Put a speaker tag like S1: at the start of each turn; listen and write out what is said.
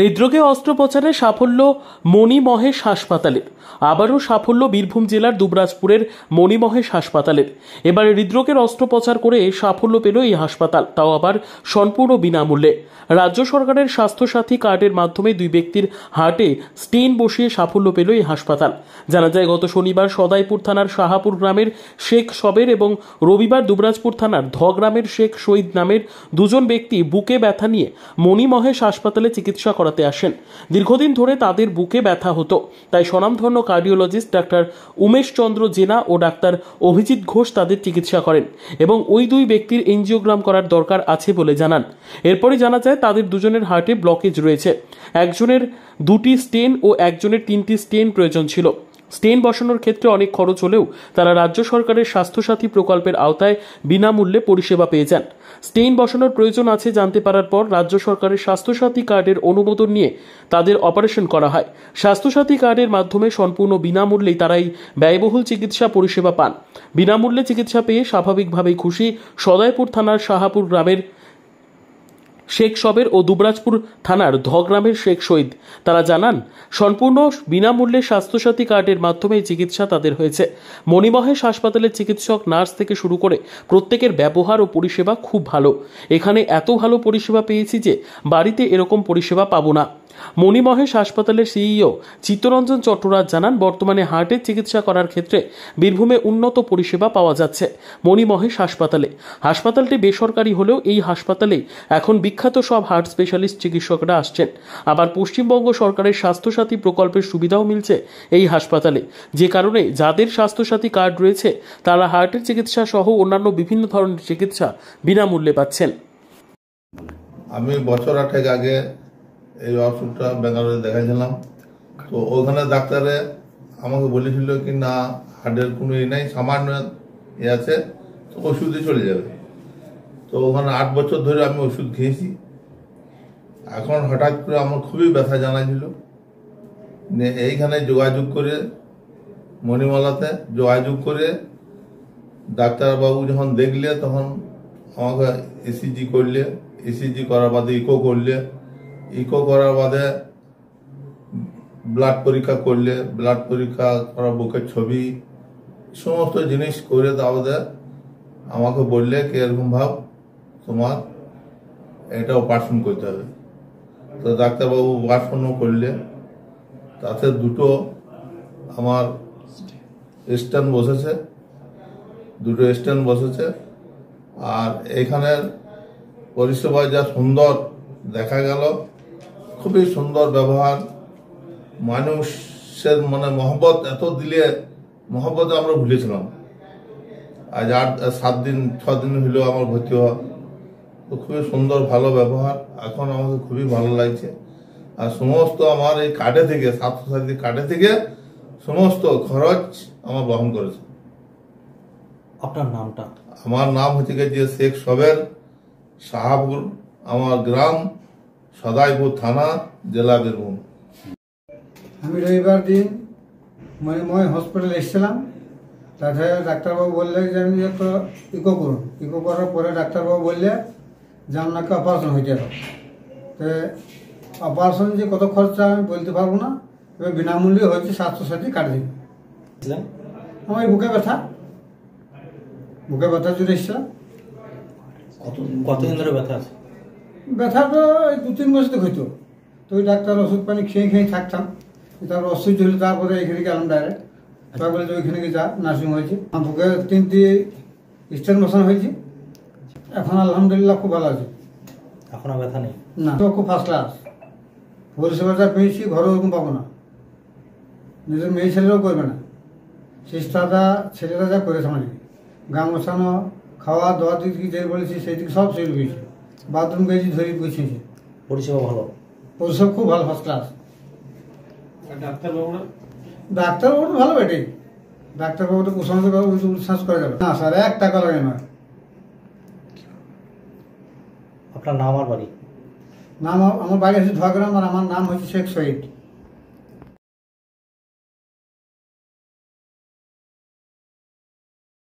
S1: হৃদরোগে অস্ত্রোপচারে সাফল্য মণিমহেশ হাসপাতালের আবারও সাফল্য বীরভূম জেলার দুবরাজপুরের মণিমহেশ হাসপাতালের এবার হৃদরোগের অস্ত্রোপচার করে সাফল্য পেল এই হাসপাতাল তাও আবার সম্পূর্ণ বিনামূল্যে রাজ্য সরকারের স্বাস্থ্যসাথী কার্ডের মাধ্যমে দুই ব্যক্তির হার্টে স্টেন বসিয়ে সাফল্য পেল এই হাসপাতাল জানা যায় গত শনিবার সদাইপুর থানার শাহাপুর গ্রামের শেখ সবের এবং রবিবার দুবরাজপুর থানার ধ গ্রামের শেখ শহীদ নামের দুজন ব্যক্তি বুকে ব্যথা নিয়ে মণিমহেশ হাসপাতালে চিকিৎসা করাতে আসেন দীর্ঘদিন ধরে তাদের বুকে ব্যথা হতো তাই স্বনামধন্য কার্ডিওলজিস্ট ডাক্তার উমেশ চন্দ্র জেনা ও ডাক্তার অভিজিৎ ঘোষ তাদের চিকিৎসা করেন এবং ওই দুই ব্যক্তির এনজিওগ্রাম করার দরকার আছে বলে জানান এরপরে জানা যায় তাদের দুজনের হার্টে ব্লকেজ রয়েছে একজনের দুটি স্টেন ও একজনের তিনটি স্টেন প্রয়োজন ছিল স্টেন বসানোর ক্ষেত্রে অনেক খরচ হলেও তারা রাজ্য সরকারের স্বাস্থ্যসাথী প্রকল্পের আওতায় বিনামূল্যে পরিষেবা পেয়ে যান স্টেন বসানোর প্রয়োজন আছে জানতে পারার পর রাজ্য সরকারের স্বাস্থ্যসাথী কার্ডের অনুমোদন নিয়ে তাদের অপারেশন করা হয় স্বাস্থ্যসাথী কার্ডের মাধ্যমে সম্পূর্ণ বিনামূল্যেই তারাই ব্যয়বহুল চিকিৎসা পরিষেবা পান বিনামূল্যে চিকিৎসা পেয়ে স্বাভাবিকভাবেই খুশি সদয়পুর থানার শাহাপুর গ্রামের শেখ সবের ও দুবরাজপুর থানার ধগ্রামের শেখ শহীদ তারা জানান সম্পূর্ণ বিনামূল্যে স্বাস্থ্যসাথী কার্ডের মাধ্যমে চিকিৎসা তাদের হয়েছে মণিমহেশ হাসপাতালের চিকিৎসক নার্স থেকে শুরু করে প্রত্যেকের ব্যবহার ও পরিষেবা খুব ভালো এখানে এত ভালো পরিষেবা পেয়েছি যে বাড়িতে এরকম পরিষেবা পাবো না মণিমহেশ হাসপাতালের সিইও চিত্তরঞ্জন চট্টরাজ জানান বর্তমানে হার্টের চিকিৎসা করার ক্ষেত্রে বীরভূমে উন্নত পরিষেবা পাওয়া যাচ্ছে মণিমহেশ হাসপাতালে হাসপাতালটি বেসরকারি হলেও এই হাসপাতালে এখন বিখ্যাত বিখ্যাত সব হার্ট স্পেশালিস্ট চিকিৎসকরা আসছেন আবার পশ্চিমবঙ্গ সরকারের স্বাস্থ্যসাথী প্রকল্পের সুবিধাও মিলছে এই হাসপাতালে যে কারণে যাদের স্বাস্থ্যসাথী কার্ড রয়েছে তারা হার্টের চিকিৎসা সহ অন্যান্য বিভিন্ন ধরনের চিকিৎসা বিনামূল্যে পাচ্ছেন
S2: আমি বছর আটেক আগে এই অসুখটা বেঙ্গালোরে দেখাইছিলাম তো ওখানে ডাক্তারে আমাকে বলেছিল কি না হার্টের কোনো ই নাই সামান্য ইয়ে আছে তো ওষুধে চলে যাবে তো ওখানে আট বছর ধরে আমি ওষুধ খেয়েছি এখন হঠাৎ করে আমার খুবই ব্যথা জানাছিল এইখানে যোগাযোগ করে মণিমালাতে যোগাযোগ করে ডাক্তারবাবু যখন দেখলে তখন আমাকে এসিজি করলে এসিজি করার বাদে ইকো করলে ইকো করার বাদে ব্লাড পরীক্ষা করলে ব্লাড পরীক্ষা করার বুকের ছবি সমস্ত জিনিস করে তাহলে আমাকে বললে কি এরকম ভাব তোমার এটা অপারেশন করতে হবে তো ডাক্তারবাবু অপারেশনও করলে তাতে দুটো আমার স্ট্যান্ড বসেছে দুটো স্ট্যান্ড বসেছে আর এখানের পরিষেবা যা সুন্দর দেখা গেল খুবই সুন্দর ব্যবহার মানুষের মানে মহব্বত এত দিলে মহব্বত আমরা ভুলেছিলাম আজ আট সাত দিন ছ দিন হলেও আমার ভর্তি হওয়া তো খুবই সুন্দর ভালো ব্যবহার এখন আমাকে খুবই ভালো লাগছে আর সমস্ত আমার এই কার্ডে থেকে স্বাস্থ্যসাথী কার্ডে থেকে সমস্ত খরচ আমার বহন করেছে আপনার নামটা আমার নাম হচ্ছে যে শেখ সবের সাহাবুর আমার গ্রাম সদাইপুর থানা জেলা বীরভূম
S3: আমি রবিবার দিন মানে হসপিটালে এসেছিলাম তাছাড়া ডাক্তারবাবু বললেন যে আমি একটা ইকো করুন ইকো করার পরে ডাক্তারবাবু বললে যে আপনাকে অপারেশন হয়ে হবে তো অপারেশন যে কত খরচা আমি বলতে পারবো না তবে বিনামূল্যে হয়েছে স্বাস্থ্য সাথী কার্ড দিন আমার বুকে ব্যথা বুকে ব্যথা জুড়ে এসছে কতদিন ধরে ব্যথা আছে তো এই দু তিন বছর থেকে হইতো তো ওই ডাক্তার ওষুধ পানি খেয়ে খেয়ে থাকতাম তারপর অসুস্থ হলে তারপরে এখানে গেলাম ডাইরেক্ট তারপরে ওইখানে যা নার্সিং হয়েছে আমার বুকে তিনটি স্টেন মশান হয়েছে এখন আলহামদুলিল্লাহ খুব ভালো আছে এখন ব্যথা নেই না তো খুব ফার্স্ট ক্লাস পরিষেবাটা পেয়েছি ঘরে ওরকম পাবো না নিজের মেয়ে ছেলেরাও করবে না সিস্টাররা ছেলেরা যা করেছে মানে গা মশানো খাওয়া দাওয়া দিক থেকে যে বলেছি সেই দিকে সব সেল গিয়েছে বাথরুম গেছি ধরে গুছিয়েছি পরিষেবা ভালো পরিষেবা খুব ভালো ফার্স্ট ক্লাস ডাক্তারবাবু ডাক্তারবাবু ভালো বেটে ডাক্তারবাবু তো কুসংস্কার উচ্ছ্বাস করা যাবে না স্যার এক টাকা লাগে না আপনার নাম আর বাড়ি নাম
S1: আমার বাড়ি হচ্ছে ধোয়াগ্রাম আর আমার নাম হচ্ছে শেখ শহীদ